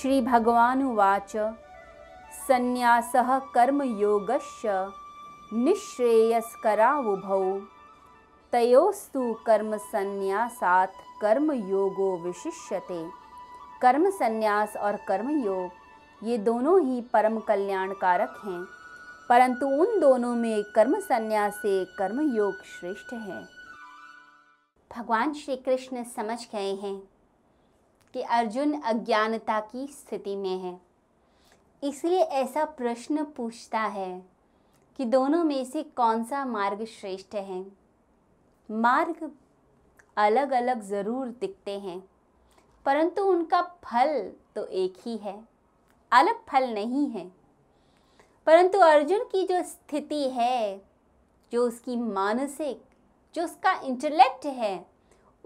श्री भगवानुवाच संन्यास कर्मयोगश्च निःश्रेयस्करावुभौ तयोस्तु कर्मसन्यासात् कर्मयोगो विशिष्यते कर्मसन्यास और कर्मयोग ये दोनों ही परम कल्याणकारक हैं परंतु उन दोनों में संन्यास से कर्मयोग श्रेष्ठ है भगवान श्री कृष्ण समझ गए हैं कि अर्जुन अज्ञानता की स्थिति में है इसलिए ऐसा प्रश्न पूछता है कि दोनों में से कौन सा मार्ग श्रेष्ठ है मार्ग अलग अलग ज़रूर दिखते हैं परंतु उनका फल तो एक ही है अलग फल नहीं है परंतु अर्जुन की जो स्थिति है जो उसकी मानसिक जो उसका इंटेलेक्ट है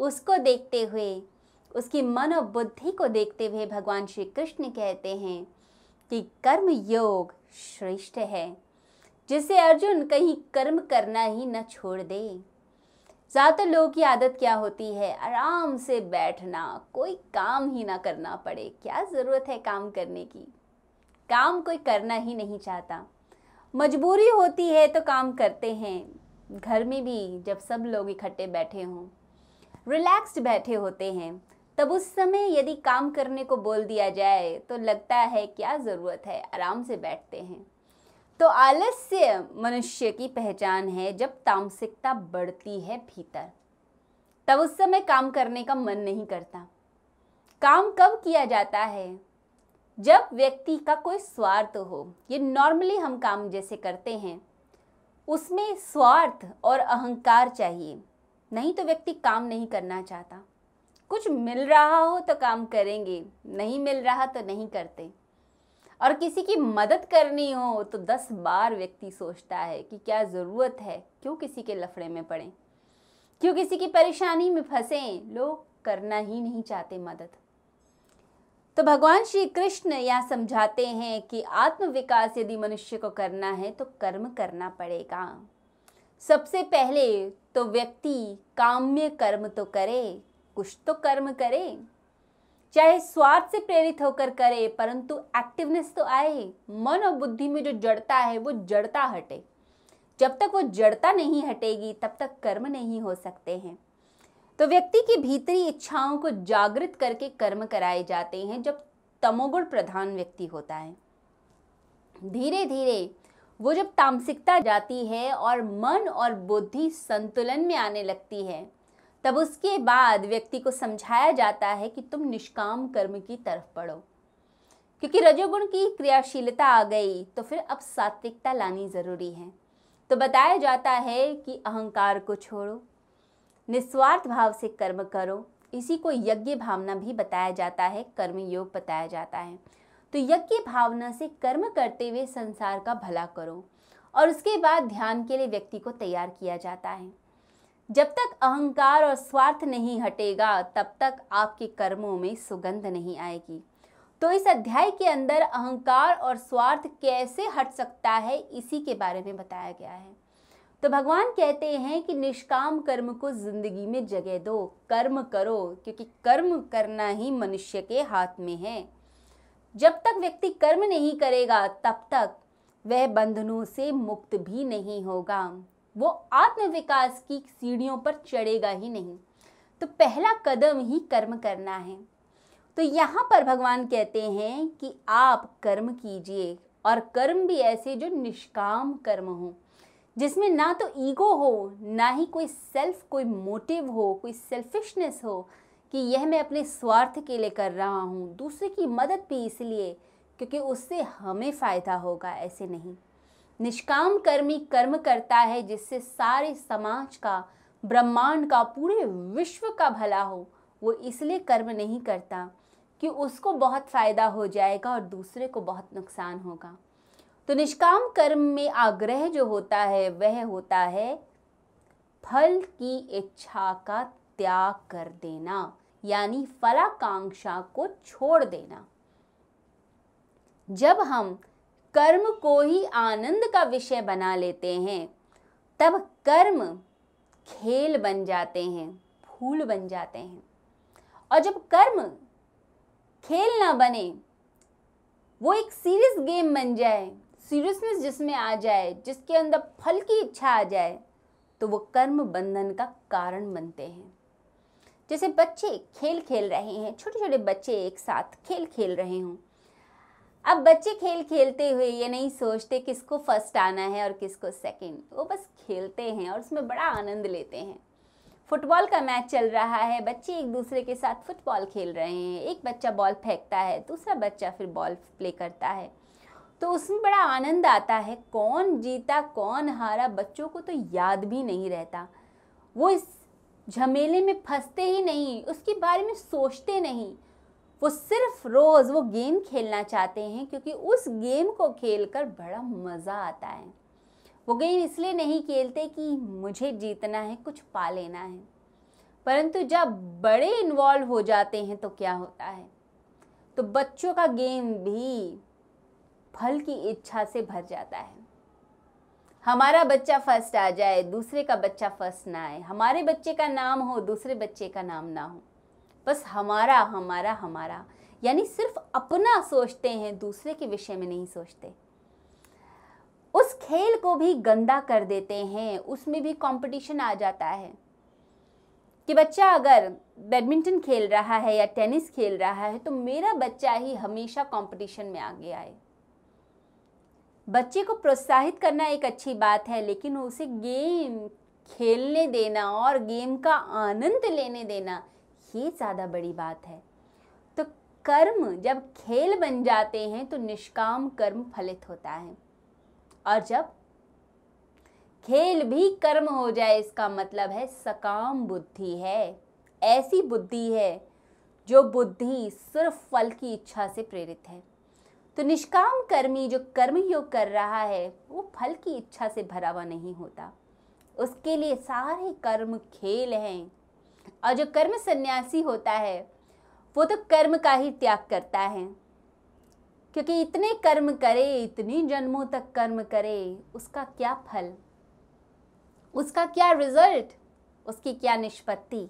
उसको देखते हुए उसकी मन और बुद्धि को देखते हुए भगवान श्री कृष्ण कहते हैं कि कर्म योग श्रेष्ठ है जिससे अर्जुन कहीं कर्म करना ही न छोड़ दे ज़्यादातर लोगों की आदत क्या होती है आराम से बैठना कोई काम ही ना करना पड़े क्या ज़रूरत है काम करने की काम कोई करना ही नहीं चाहता मजबूरी होती है तो काम करते हैं घर में भी जब सब लोग इकट्ठे बैठे हों रिलैक्स्ड बैठे होते हैं तब उस समय यदि काम करने को बोल दिया जाए तो लगता है क्या ज़रूरत है आराम से बैठते हैं तो आलस्य मनुष्य की पहचान है जब तामसिकता बढ़ती है भीतर तब उस समय काम करने का मन नहीं करता काम कब किया जाता है जब व्यक्ति का कोई स्वार्थ हो ये नॉर्मली हम काम जैसे करते हैं उसमें स्वार्थ और अहंकार चाहिए नहीं तो व्यक्ति काम नहीं करना चाहता कुछ मिल रहा हो तो काम करेंगे नहीं मिल रहा तो नहीं करते और किसी की मदद करनी हो तो दस बार व्यक्ति सोचता है कि क्या ज़रूरत है क्यों किसी के लफड़े में पड़ें क्यों किसी की परेशानी में फंसें लोग करना ही नहीं चाहते मदद तो भगवान श्री कृष्ण यहाँ समझाते हैं कि आत्मविकास यदि मनुष्य को करना है तो कर्म करना पड़ेगा सबसे पहले तो व्यक्ति काम्य कर्म तो करे कुछ तो कर्म करे चाहे स्वार्थ से प्रेरित होकर करे परंतु एक्टिवनेस तो आए मन और बुद्धि में जो जड़ता है वो जड़ता हटे जब तक वो जड़ता नहीं हटेगी तब तक कर्म नहीं हो सकते हैं तो व्यक्ति की भीतरी इच्छाओं को जागृत करके कर्म कराए जाते हैं जब तमोगुण प्रधान व्यक्ति होता है धीरे धीरे वो जब तामसिकता जाती है और मन और बुद्धि संतुलन में आने लगती है तब उसके बाद व्यक्ति को समझाया जाता है कि तुम निष्काम कर्म की तरफ पढ़ो क्योंकि रजोगुण की क्रियाशीलता आ गई तो फिर अब सात्विकता लानी ज़रूरी है तो बताया जाता है कि अहंकार को छोड़ो निस्वार्थ भाव से कर्म करो इसी को यज्ञ भावना भी बताया जाता है कर्म योग बताया जाता है तो यज्ञ भावना से कर्म करते हुए संसार का भला करो और उसके बाद ध्यान के लिए व्यक्ति को तैयार किया जाता है जब तक अहंकार और स्वार्थ नहीं हटेगा तब तक आपके कर्मों में सुगंध नहीं आएगी तो इस अध्याय के अंदर अहंकार और स्वार्थ कैसे हट सकता है इसी के बारे में बताया गया है तो भगवान कहते हैं कि निष्काम कर्म को जिंदगी में जगह दो कर्म करो क्योंकि कर्म करना ही मनुष्य के हाथ में है जब तक व्यक्ति कर्म नहीं करेगा तब तक वह बंधनों से मुक्त भी नहीं होगा वो आत्मविकास की सीढ़ियों पर चढ़ेगा ही नहीं तो पहला कदम ही कर्म करना है तो यहाँ पर भगवान कहते हैं कि आप कर्म कीजिए और कर्म भी ऐसे जो निष्काम कर्म हो जिसमें ना तो ईगो हो ना ही कोई सेल्फ कोई मोटिव हो कोई सेल्फिशनेस हो कि यह मैं अपने स्वार्थ के लिए कर रहा हूँ दूसरे की मदद भी इसलिए क्योंकि उससे हमें फ़ायदा होगा ऐसे नहीं निष्काम कर्मी कर्म करता है जिससे सारे समाज का ब्रह्मांड का पूरे विश्व का भला हो वो इसलिए कर्म नहीं करता कि उसको बहुत फ़ायदा हो जाएगा और दूसरे को बहुत नुकसान होगा तो निष्काम कर्म में आग्रह जो होता है वह होता है फल की इच्छा का त्याग कर देना यानी फलाकांक्षा को छोड़ देना जब हम कर्म को ही आनंद का विषय बना लेते हैं तब कर्म खेल बन जाते हैं फूल बन जाते हैं और जब कर्म खेल ना बने वो एक सीरियस गेम बन जाए सीरियसनेस जिसमें आ जाए जिसके अंदर फल की इच्छा आ जाए तो वो कर्म बंधन का कारण बनते हैं जैसे बच्चे खेल खेल रहे हैं छोटे छोटे बच्चे एक साथ खेल खेल रहे हों अब बच्चे खेल खेलते हुए ये नहीं सोचते किसको फर्स्ट आना है और किसको सेकंड वो बस खेलते हैं और उसमें बड़ा आनंद लेते हैं फुटबॉल का मैच चल रहा है बच्चे एक दूसरे के साथ फुटबॉल खेल रहे हैं एक बच्चा बॉल फेंकता है दूसरा बच्चा फिर बॉल प्ले करता है तो उसमें बड़ा आनंद आता है कौन जीता कौन हारा बच्चों को तो याद भी नहीं रहता वो इस झमेले में फंसते ही नहीं उसके बारे में सोचते नहीं वो सिर्फ रोज़ वो गेम खेलना चाहते हैं क्योंकि उस गेम को खेल कर बड़ा मज़ा आता है वो गेम इसलिए नहीं खेलते कि मुझे जीतना है कुछ पा लेना है परंतु जब बड़े इन्वॉल्व हो जाते हैं तो क्या होता है तो बच्चों का गेम भी फल की इच्छा से भर जाता है हमारा बच्चा फर्स्ट आ जाए दूसरे का बच्चा फर्स्ट ना आए हमारे बच्चे का नाम हो दूसरे बच्चे का नाम ना हो बस हमारा हमारा हमारा यानी सिर्फ अपना सोचते हैं दूसरे के विषय में नहीं सोचते उस खेल को भी गंदा कर देते हैं उसमें भी कंपटीशन आ जाता है कि बच्चा अगर बैडमिंटन खेल रहा है या टेनिस खेल रहा है तो मेरा बच्चा ही हमेशा कंपटीशन में आगे आए बच्चे को प्रोत्साहित करना एक अच्छी बात है लेकिन उसे गेम खेलने देना और गेम का आनंद लेने देना ये ज़्यादा बड़ी बात है तो कर्म जब खेल बन जाते हैं तो निष्काम कर्म फलित होता है और जब खेल भी कर्म हो जाए इसका मतलब है सकाम बुद्धि है ऐसी बुद्धि है जो बुद्धि सिर्फ फल की इच्छा से प्रेरित है तो निष्काम कर्मी जो कर्म योग कर रहा है वो फल की इच्छा से भरा हुआ नहीं होता उसके लिए सारे कर्म खेल हैं और जो कर्म सन्यासी होता है वो तो कर्म का ही त्याग करता है क्योंकि इतने कर्म करे इतने जन्मों तक कर्म करे उसका क्या फल उसका क्या रिजल्ट उसकी क्या निष्पत्ति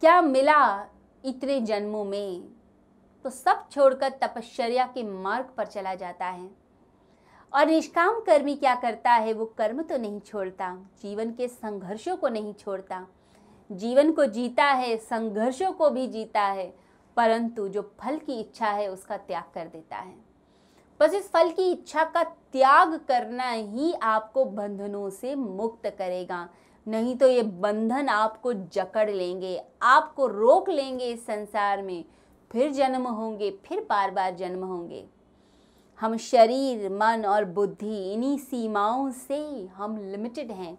क्या मिला इतने जन्मों में तो सब छोड़कर तपश्चर्या के मार्ग पर चला जाता है और निष्काम कर्मी क्या करता है वो कर्म तो नहीं छोड़ता जीवन के संघर्षों को नहीं छोड़ता जीवन को जीता है संघर्षों को भी जीता है परंतु जो फल की इच्छा है उसका त्याग कर देता है बस इस फल की इच्छा का त्याग करना ही आपको बंधनों से मुक्त करेगा नहीं तो ये बंधन आपको जकड़ लेंगे आपको रोक लेंगे इस संसार में फिर जन्म होंगे फिर बार बार जन्म होंगे हम शरीर मन और बुद्धि इन्हीं सीमाओं से हम लिमिटेड हैं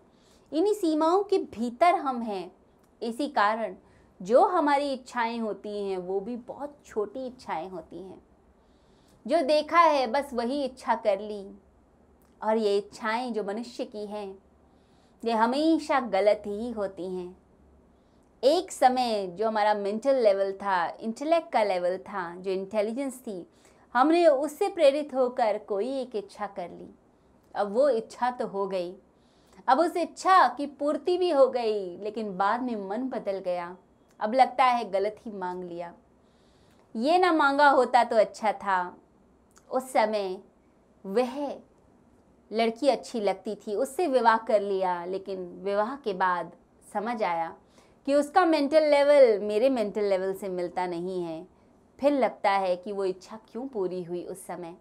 इन्हीं सीमाओं के भीतर हम हैं इसी कारण जो हमारी इच्छाएं होती हैं वो भी बहुत छोटी इच्छाएं होती हैं जो देखा है बस वही इच्छा कर ली और ये इच्छाएं जो मनुष्य की हैं ये हमेशा गलत ही होती हैं एक समय जो हमारा मेंटल लेवल था इंटेलेक्ट का लेवल था जो इंटेलिजेंस थी हमने उससे प्रेरित होकर कोई एक इच्छा कर ली अब वो इच्छा तो हो गई अब उस इच्छा की पूर्ति भी हो गई लेकिन बाद में मन बदल गया अब लगता है गलत ही मांग लिया ये ना मांगा होता तो अच्छा था उस समय वह लड़की अच्छी लगती थी उससे विवाह कर लिया लेकिन विवाह के बाद समझ आया कि उसका मेंटल लेवल मेरे मेंटल लेवल से मिलता नहीं है फिर लगता है कि वो इच्छा क्यों पूरी हुई उस समय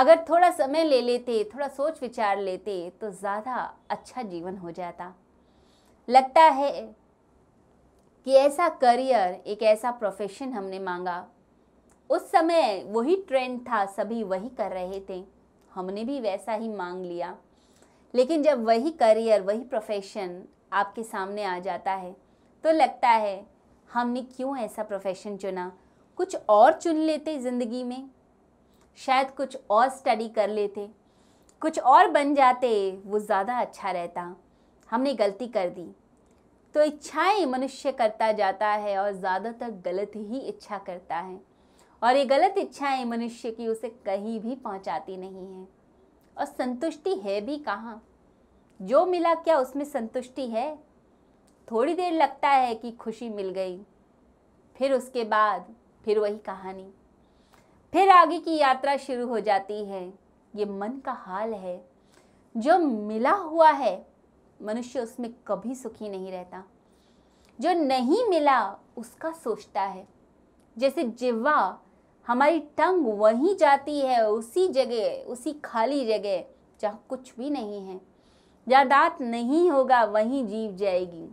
अगर थोड़ा समय ले लेते थोड़ा सोच विचार लेते तो ज़्यादा अच्छा जीवन हो जाता लगता है कि ऐसा करियर एक ऐसा प्रोफेशन हमने मांगा उस समय वही ट्रेंड था सभी वही कर रहे थे हमने भी वैसा ही मांग लिया लेकिन जब वही करियर वही प्रोफेशन आपके सामने आ जाता है तो लगता है हमने क्यों ऐसा प्रोफेशन चुना कुछ और चुन लेते ज़िंदगी में शायद कुछ और स्टडी कर लेते कुछ और बन जाते वो ज़्यादा अच्छा रहता हमने गलती कर दी तो इच्छाएं मनुष्य करता जाता है और ज़्यादातर गलत ही इच्छा करता है और ये गलत इच्छाएं मनुष्य की उसे कहीं भी पहुंचाती नहीं है और संतुष्टि है भी कहाँ जो मिला क्या उसमें संतुष्टि है थोड़ी देर लगता है कि खुशी मिल गई फिर उसके बाद फिर वही कहानी फिर आगे की यात्रा शुरू हो जाती है ये मन का हाल है जो मिला हुआ है मनुष्य उसमें कभी सुखी नहीं रहता जो नहीं मिला उसका सोचता है जैसे जिवा हमारी टंग वहीं जाती है उसी जगह उसी खाली जगह जहाँ कुछ भी नहीं है जहाँ दांत नहीं होगा वहीं जीव जाएगी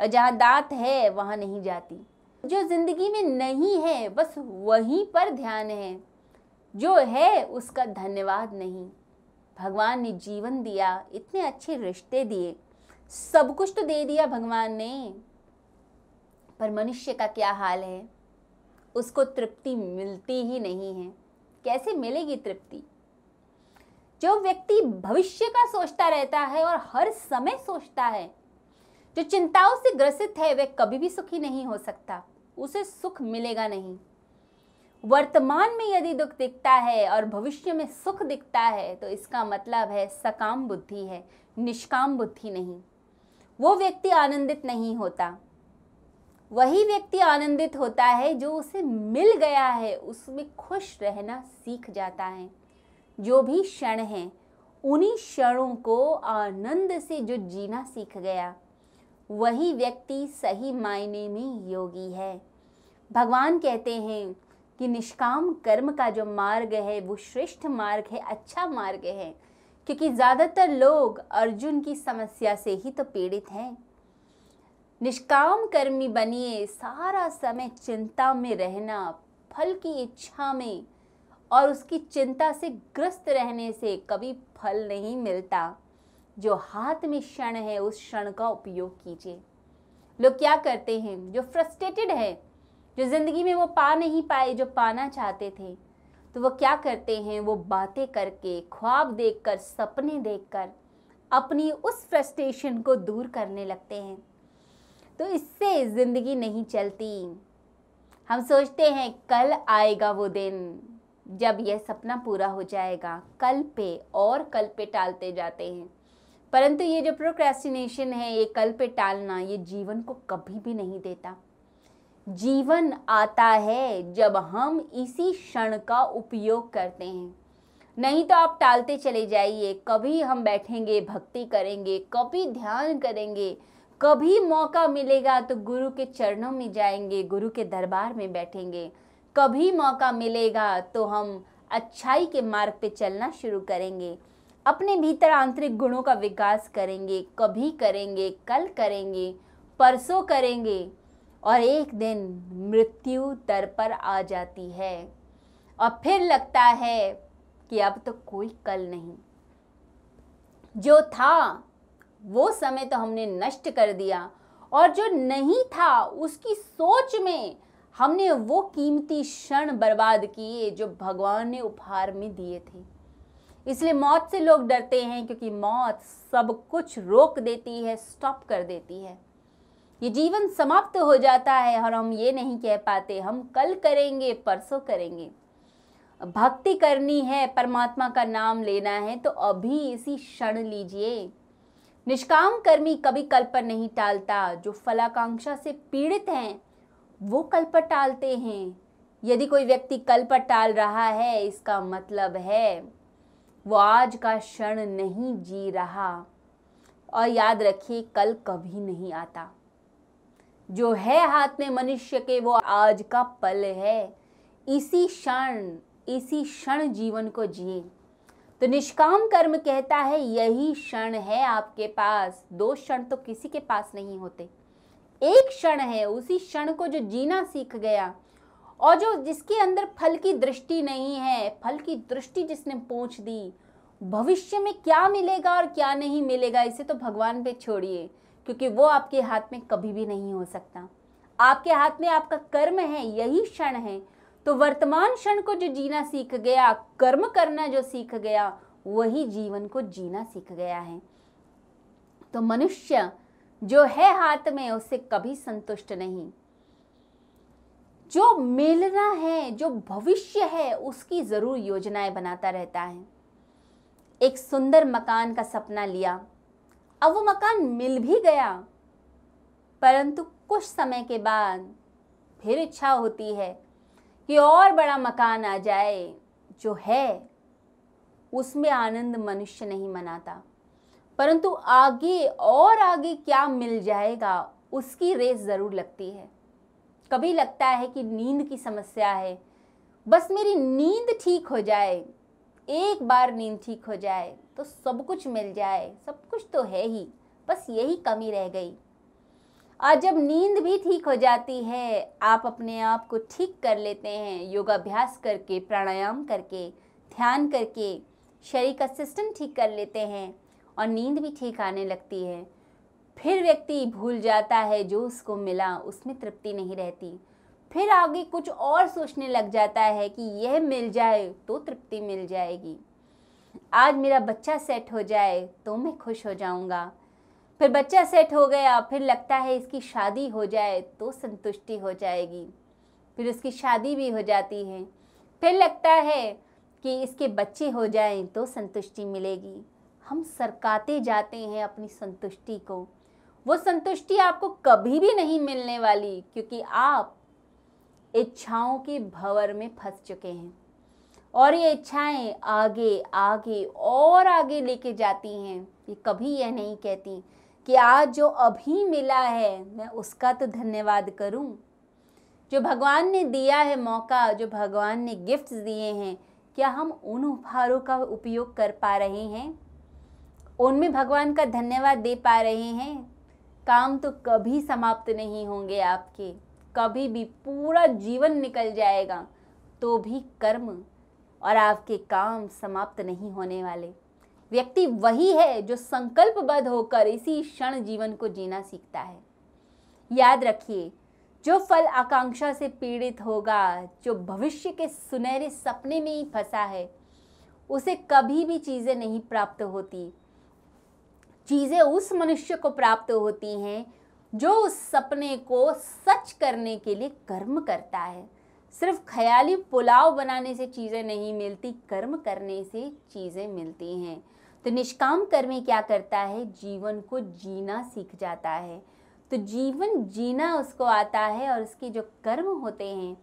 और जहाँ दांत है वहाँ नहीं जाती जो जिंदगी में नहीं है बस वहीं पर ध्यान है जो है उसका धन्यवाद नहीं भगवान ने जीवन दिया इतने अच्छे रिश्ते दिए सब कुछ तो दे दिया भगवान ने पर मनुष्य का क्या हाल है उसको तृप्ति मिलती ही नहीं है कैसे मिलेगी तृप्ति जो व्यक्ति भविष्य का सोचता रहता है और हर समय सोचता है जो चिंताओं से ग्रसित है वह कभी भी सुखी नहीं हो सकता उसे सुख मिलेगा नहीं वर्तमान में यदि दुख दिखता है और भविष्य में सुख दिखता है तो इसका मतलब है सकाम बुद्धि है निष्काम बुद्धि नहीं वो व्यक्ति आनंदित नहीं होता वही व्यक्ति आनंदित होता है जो उसे मिल गया है उसमें खुश रहना सीख जाता है जो भी क्षण हैं उन्हीं क्षणों को आनंद से जो जीना सीख गया वही व्यक्ति सही मायने में योगी है भगवान कहते हैं कि निष्काम कर्म का जो मार्ग है वो श्रेष्ठ मार्ग है अच्छा मार्ग है क्योंकि ज़्यादातर लोग अर्जुन की समस्या से ही तो पीड़ित हैं निष्काम कर्मी बनिए सारा समय चिंता में रहना फल की इच्छा में और उसकी चिंता से ग्रस्त रहने से कभी फल नहीं मिलता जो हाथ में क्षण है उस क्षण का उपयोग कीजिए लोग क्या करते हैं जो फ्रस्ट्रेटेड है जो ज़िंदगी में वो पा नहीं पाए जो पाना चाहते थे तो वो क्या करते हैं वो बातें करके ख्वाब देखकर सपने देखकर अपनी उस फ्रस्ट्रेशन को दूर करने लगते हैं तो इससे ज़िंदगी नहीं चलती हम सोचते हैं कल आएगा वो दिन जब यह सपना पूरा हो जाएगा कल पे और कल पे टालते जाते हैं परंतु ये जो प्रोक्रेस्टिनेशन है ये कल पे टालना ये जीवन को कभी भी नहीं देता जीवन आता है जब हम इसी क्षण का उपयोग करते हैं नहीं तो आप टालते चले जाइए कभी हम बैठेंगे भक्ति करेंगे कभी ध्यान करेंगे कभी मौका मिलेगा तो गुरु के चरणों में जाएंगे गुरु के दरबार में बैठेंगे कभी मौका मिलेगा तो हम अच्छाई के मार्ग पे चलना शुरू करेंगे अपने भीतर आंतरिक गुणों का विकास करेंगे कभी करेंगे कल करेंगे परसों करेंगे और एक दिन मृत्यु दर पर आ जाती है और फिर लगता है कि अब तो कोई कल नहीं जो था वो समय तो हमने नष्ट कर दिया और जो नहीं था उसकी सोच में हमने वो कीमती क्षण बर्बाद किए जो भगवान ने उपहार में दिए थे इसलिए मौत से लोग डरते हैं क्योंकि मौत सब कुछ रोक देती है स्टॉप कर देती है ये जीवन समाप्त हो जाता है और हम ये नहीं कह पाते हम कल करेंगे परसों करेंगे भक्ति करनी है परमात्मा का नाम लेना है तो अभी इसी क्षण लीजिए निष्काम कर्मी कभी कल पर नहीं टालता जो फलाकांक्षा से पीड़ित हैं वो कल पर टालते हैं यदि कोई व्यक्ति कल पर टाल रहा है इसका मतलब है वो आज का क्षण नहीं जी रहा और याद रखिए कल कभी नहीं आता जो है हाथ में मनुष्य के वो आज का पल है इसी क्षण इसी क्षण जीवन को जिए तो निष्काम कर्म कहता है यही क्षण है आपके पास दो क्षण तो किसी के पास नहीं होते एक क्षण है उसी क्षण को जो जीना सीख गया और जो जिसके अंदर फल की दृष्टि नहीं है फल की दृष्टि जिसने पहुंच दी भविष्य में क्या मिलेगा और क्या नहीं मिलेगा इसे तो भगवान पे छोड़िए क्योंकि वो आपके हाथ में कभी भी नहीं हो सकता आपके हाथ में आपका कर्म है यही क्षण है तो वर्तमान क्षण को जो जीना सीख गया कर्म करना जो सीख गया वही जीवन को जीना सीख गया है तो मनुष्य जो है हाथ में उससे कभी संतुष्ट नहीं जो मिलना है जो भविष्य है उसकी ज़रूर योजनाएं बनाता रहता है एक सुंदर मकान का सपना लिया अब वो मकान मिल भी गया परंतु कुछ समय के बाद फिर इच्छा होती है कि और बड़ा मकान आ जाए जो है उसमें आनंद मनुष्य नहीं मनाता परंतु आगे और आगे क्या मिल जाएगा उसकी रेस ज़रूर लगती है कभी लगता है कि नींद की समस्या है बस मेरी नींद ठीक हो जाए एक बार नींद ठीक हो जाए तो सब कुछ मिल जाए सब कुछ तो है ही बस यही कमी रह गई और जब नींद भी ठीक हो जाती है आप अपने आप को ठीक कर लेते हैं योगाभ्यास करके प्राणायाम करके ध्यान करके शरीर का सिस्टम ठीक कर लेते हैं और नींद भी ठीक आने लगती है फिर व्यक्ति भूल जाता है जो उसको मिला उसमें तृप्ति नहीं रहती फिर आगे कुछ और सोचने लग जाता है कि यह मिल जाए तो तृप्ति मिल जाएगी आज मेरा बच्चा सेट हो जाए तो मैं खुश हो जाऊंगा फिर बच्चा सेट हो गया फिर लगता है इसकी शादी हो जाए तो संतुष्टि हो जाएगी फिर उसकी शादी भी हो जाती है फिर लगता है कि इसके बच्चे हो जाएं तो संतुष्टि मिलेगी हम सरकाते जाते हैं अपनी संतुष्टि को वो संतुष्टि आपको कभी भी नहीं मिलने वाली क्योंकि आप इच्छाओं के भंवर में फंस चुके हैं और ये इच्छाएं आगे आगे और आगे लेके जाती हैं ये कभी यह नहीं कहती कि आज जो अभी मिला है मैं उसका तो धन्यवाद करूं जो भगवान ने दिया है मौका जो भगवान ने गिफ्ट्स दिए हैं क्या हम उन उपहारों का उपयोग कर पा रहे हैं उनमें भगवान का धन्यवाद दे पा रहे हैं काम तो कभी समाप्त नहीं होंगे आपके कभी भी पूरा जीवन निकल जाएगा तो भी कर्म और आपके काम समाप्त नहीं होने वाले व्यक्ति वही है जो संकल्पबद्ध होकर इसी क्षण जीवन को जीना सीखता है याद रखिए जो फल आकांक्षा से पीड़ित होगा जो भविष्य के सुनहरे सपने में ही फंसा है उसे कभी भी चीज़ें नहीं प्राप्त होती चीज़ें उस मनुष्य को प्राप्त होती हैं जो उस सपने को सच करने के लिए कर्म करता है सिर्फ ख्याली पुलाव बनाने से चीज़ें नहीं मिलती कर्म करने से चीज़ें मिलती हैं तो निष्काम कर्मी क्या करता है जीवन को जीना सीख जाता है तो जीवन जीना उसको आता है और उसके जो कर्म होते हैं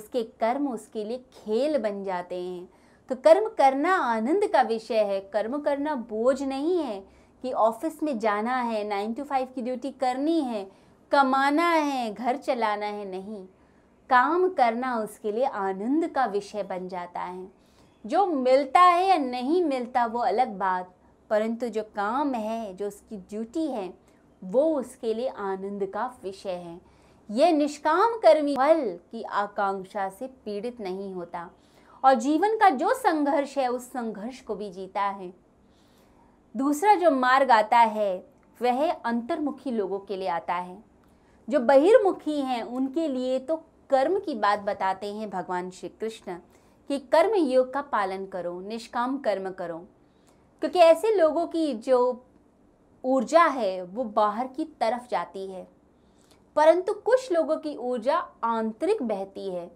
उसके कर्म उसके लिए खेल बन जाते हैं तो कर्म करना आनंद का विषय है कर्म करना बोझ नहीं है कि ऑफिस में जाना है नाइन टू फाइव की ड्यूटी करनी है कमाना है घर चलाना है नहीं काम करना उसके लिए आनंद का विषय बन जाता है जो मिलता है या नहीं मिलता वो अलग बात परंतु जो काम है जो उसकी ड्यूटी है वो उसके लिए आनंद का विषय है यह निष्काम कर्मी फल की आकांक्षा से पीड़ित नहीं होता और जीवन का जो संघर्ष है उस संघर्ष को भी जीता है दूसरा जो मार्ग आता है वह अंतर्मुखी लोगों के लिए आता है जो बहिर्मुखी हैं उनके लिए तो कर्म की बात बताते हैं भगवान श्री कृष्ण कि कर्म योग का पालन करो निष्काम कर्म करो क्योंकि ऐसे लोगों की जो ऊर्जा है वो बाहर की तरफ जाती है परंतु कुछ लोगों की ऊर्जा आंतरिक बहती है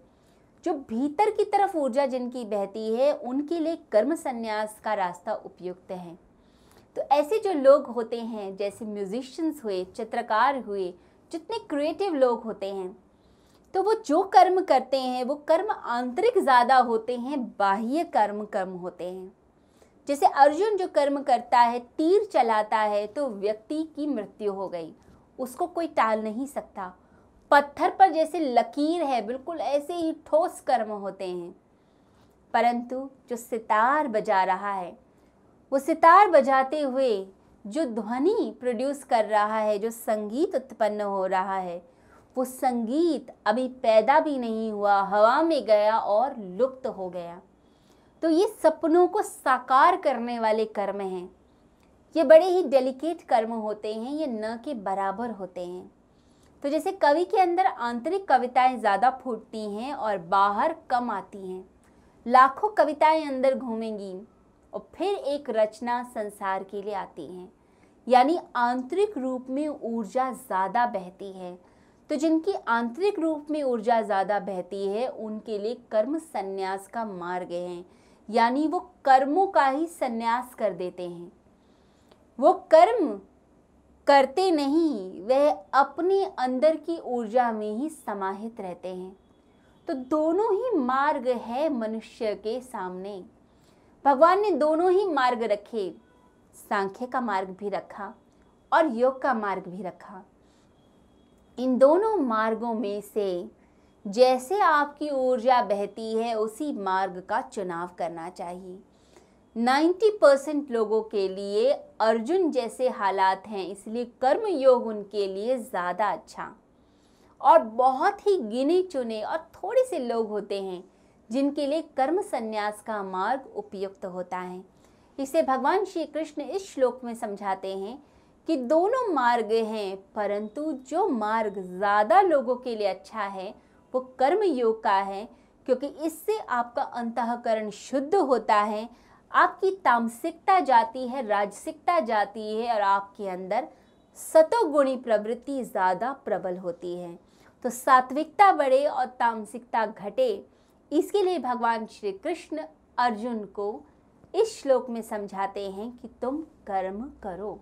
जो भीतर की तरफ ऊर्जा जिनकी बहती है उनके लिए कर्म संन्यास का रास्ता उपयुक्त है तो ऐसे जो लोग होते हैं जैसे म्यूजिशियंस हुए चित्रकार हुए जितने क्रिएटिव लोग होते हैं तो वो जो कर्म करते हैं वो कर्म आंतरिक ज़्यादा होते हैं बाह्य कर्म कर्म होते हैं जैसे अर्जुन जो कर्म करता है तीर चलाता है तो व्यक्ति की मृत्यु हो गई उसको कोई टाल नहीं सकता पत्थर पर जैसे लकीर है बिल्कुल ऐसे ही ठोस कर्म होते हैं परंतु जो सितार बजा रहा है वो सितार बजाते हुए जो ध्वनि प्रोड्यूस कर रहा है जो संगीत उत्पन्न हो रहा है वो संगीत अभी पैदा भी नहीं हुआ हवा में गया और लुप्त हो गया तो ये सपनों को साकार करने वाले कर्म हैं ये बड़े ही डेलिकेट कर्म होते हैं ये न के बराबर होते हैं तो जैसे कवि के अंदर आंतरिक कविताएं ज़्यादा फूटती हैं और बाहर कम आती हैं लाखों कविताएं अंदर घूमेंगी और फिर एक रचना संसार के लिए आती है यानी आंतरिक रूप में ऊर्जा ज़्यादा बहती है तो जिनकी आंतरिक रूप में ऊर्जा ज़्यादा बहती है उनके लिए कर्म संन्यास का मार्ग है यानी वो कर्मों का ही संन्यास कर देते हैं वो कर्म करते नहीं वह अपने अंदर की ऊर्जा में ही समाहित रहते हैं तो दोनों ही मार्ग है मनुष्य के सामने भगवान ने दोनों ही मार्ग रखे सांख्य का मार्ग भी रखा और योग का मार्ग भी रखा इन दोनों मार्गों में से जैसे आपकी ऊर्जा बहती है उसी मार्ग का चुनाव करना चाहिए 90 परसेंट लोगों के लिए अर्जुन जैसे हालात हैं इसलिए कर्म योग उनके लिए ज़्यादा अच्छा और बहुत ही गिने चुने और थोड़े से लोग होते हैं जिनके लिए कर्म संन्यास का मार्ग उपयुक्त होता है इसे भगवान श्री कृष्ण इस श्लोक में समझाते हैं कि दोनों मार्ग हैं परंतु जो मार्ग ज़्यादा लोगों के लिए अच्छा है वो कर्म योग का है क्योंकि इससे आपका अंतकरण शुद्ध होता है आपकी तामसिकता जाती है राजसिकता जाती है और आपके अंदर सतोगुणी प्रवृत्ति ज़्यादा प्रबल होती है तो सात्विकता बढ़े और तामसिकता घटे इसके लिए भगवान श्री कृष्ण अर्जुन को इस श्लोक में समझाते हैं कि तुम कर्म करो